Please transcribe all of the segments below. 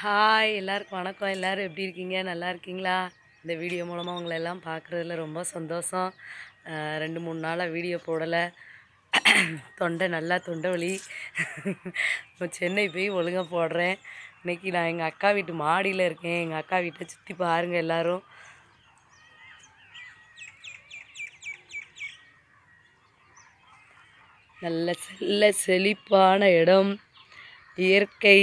hi எல்லாருக்கும் வணக்கம் எல்லோரும் எப்படி இருக்கீங்க நல்லா இருக்கீங்களா இந்த வீடியோ மூலமாக உங்களை எல்லாம் பார்க்குறதுல ரொம்ப சந்தோஷம் ரெண்டு மூணு நாளாக வீடியோ போடலை தொண்டை நல்லா தொண்டை வலி சென்னை போய் ஒழுங்காக போடுறேன் இன்றைக்கி நான் எங்கள் அக்கா வீட்டு மாடியில் இருக்கேன் எங்கள் அக்கா வீட்டை சுற்றி பாருங்கள் எல்லோரும் நல்ல செல்ல செழிப்பான இடம் இயற்கை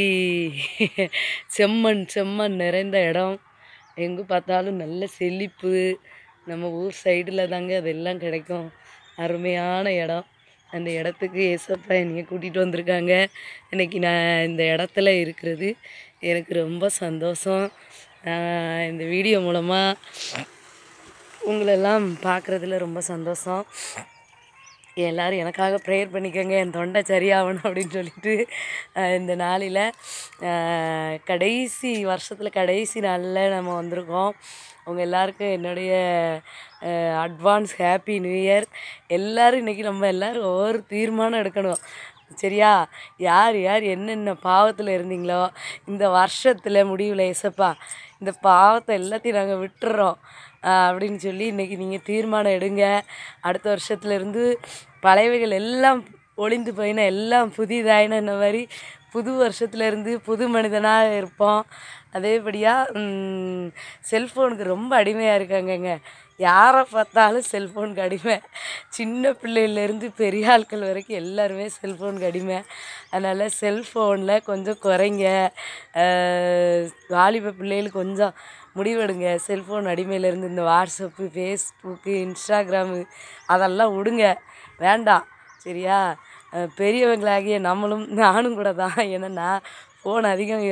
செம்மண் செம்மண் நிறைந்த இடம் எங்கே பார்த்தாலும் நல்ல செழிப்பு நம்ம ஊர் சைடில் தாங்க அதெல்லாம் கிடைக்கும் அருமையான இடம் அந்த இடத்துக்கு ஏசப்பா என்னையை கூட்டிகிட்டு வந்திருக்காங்க இன்றைக்கி நான் இந்த இடத்துல இருக்கிறது எனக்கு ரொம்ப சந்தோஷம் இந்த வீடியோ மூலமாக உங்களெல்லாம் பார்க்குறதுல ரொம்ப சந்தோஷம் எல்லோரும் எனக்காக ப்ரேயர் பண்ணிக்கோங்க என் தொண்டை சரியாகணும் அப்படின்னு சொல்லிட்டு இந்த நாளில் கடைசி வருஷத்தில் கடைசி நாளில் நம்ம வந்திருக்கோம் உங்கள் எல்லாருக்கும் என்னுடைய அட்வான்ஸ் ஹாப்பி நியூ இயர் எல்லோரும் இன்றைக்கி நம்ம எல்லோரும் ஒவ்வொரு தீர்மானம் எடுக்கணும் சரியா யார் யார் என்னென்ன பாவத்தில் இருந்தீங்களோ இந்த வருஷத்தில் முடிவில் இசப்பா இந்த பாவத்தை எல்லாத்தையும் நாங்கள் விட்டுறோம் அப்படின்னு சொல்லி இன்றைக்கி நீங்கள் தீர்மானம் எடுங்க அடுத்த வருஷத்துலேருந்து பழையவைகள் எல்லாம் ஒளிந்து போயினா எல்லாம் புதிதாயின மாதிரி புது வருஷத்துலேருந்து புது மனிதனாக இருப்போம் அதேபடியாக செல்ஃபோனுக்கு ரொம்ப அடிமையாக இருக்காங்கங்க யாரை பார்த்தாலும் செல்ஃபோனுக்கு அடிமை சின்ன பிள்ளையிலேருந்து பெரிய ஆட்கள் வரைக்கும் எல்லாருமே செல்ஃபோனுக்கு அடிமை அதனால் செல்ஃபோனில் கொஞ்சம் குறைங்க வாலிப பிள்ளைகளுக்கு கொஞ்சம் முடிவெடுங்க செல்ஃபோன் அடிமையிலேருந்து இந்த வாட்ஸ்அப்பு ஃபேஸ்புக்கு இன்ஸ்டாகிராமு அதெல்லாம் விடுங்க வேண்டாம் சரியா பெரியவங்களாகிய நம்மளும் நானும் கூட தான் என்னென்னா ஃபோன் அதிகம்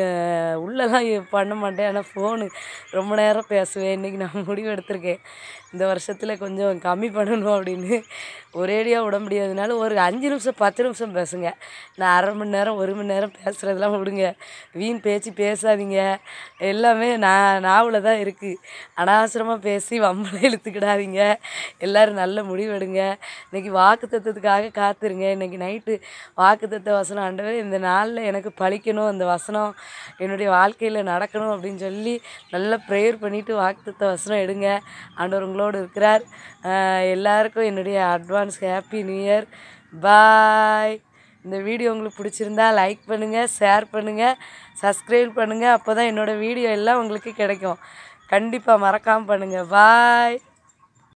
உள்ளெல்லாம் பண்ண மாட்டேன் ஆனால் ஃபோனு ரொம்ப நேரம் பேசுவேன் இன்றைக்கி நான் முடிவு எடுத்திருக்கேன் இந்த வருஷத்தில் கொஞ்சம் கம்மி பண்ணணும் அப்படின்னு ஒரேடியாக விட முடியாதனால ஒரு அஞ்சு நிமிஷம் பத்து நிமிஷம் பேசுங்க நான் அரை மணி நேரம் ஒரு மணி நேரம் பேசுகிறதெல்லாம் விடுங்க வீண் பேச்சு பேசாதீங்க எல்லாமே நான் நாவில் தான் இருக்குது அனாவசரமாக பேசி வம்பளை இழுத்துக்கிடாதீங்க எல்லோரும் நல்ல முடிவு எடுங்க இன்றைக்கி வாக்கு தத்துவத்துக்காக காத்துருங்க இன்றைக்கி நைட்டு வாக்கு தத்துவ வசனம் ஆண்டவே இந்த நாளில் எனக்கு பழிக்கணும் அந்த இந்த வசனம் என்னுடைய வாழ்க்கையில் நடக்கணும் அப்படின்னு சொல்லி நல்லா ப்ரேயர் பண்ணிவிட்டு வாக்குத்த வசனம் எடுங்க ஆண்டவர் உங்களோடு இருக்கிறார் எல்லாருக்கும் என்னுடைய advance happy new year bye இந்த வீடியோ உங்களுக்கு பிடிச்சிருந்தா லைக் பண்ணுங்கள் ஷேர் பண்ணுங்கள் சப்ஸ்கிரைப் பண்ணுங்கள் அப்போ தான் என்னோடய வீடியோ எல்லாம் உங்களுக்கு கிடைக்கும் கண்டிப்பாக மறக்காமல் பண்ணுங்கள் பாய்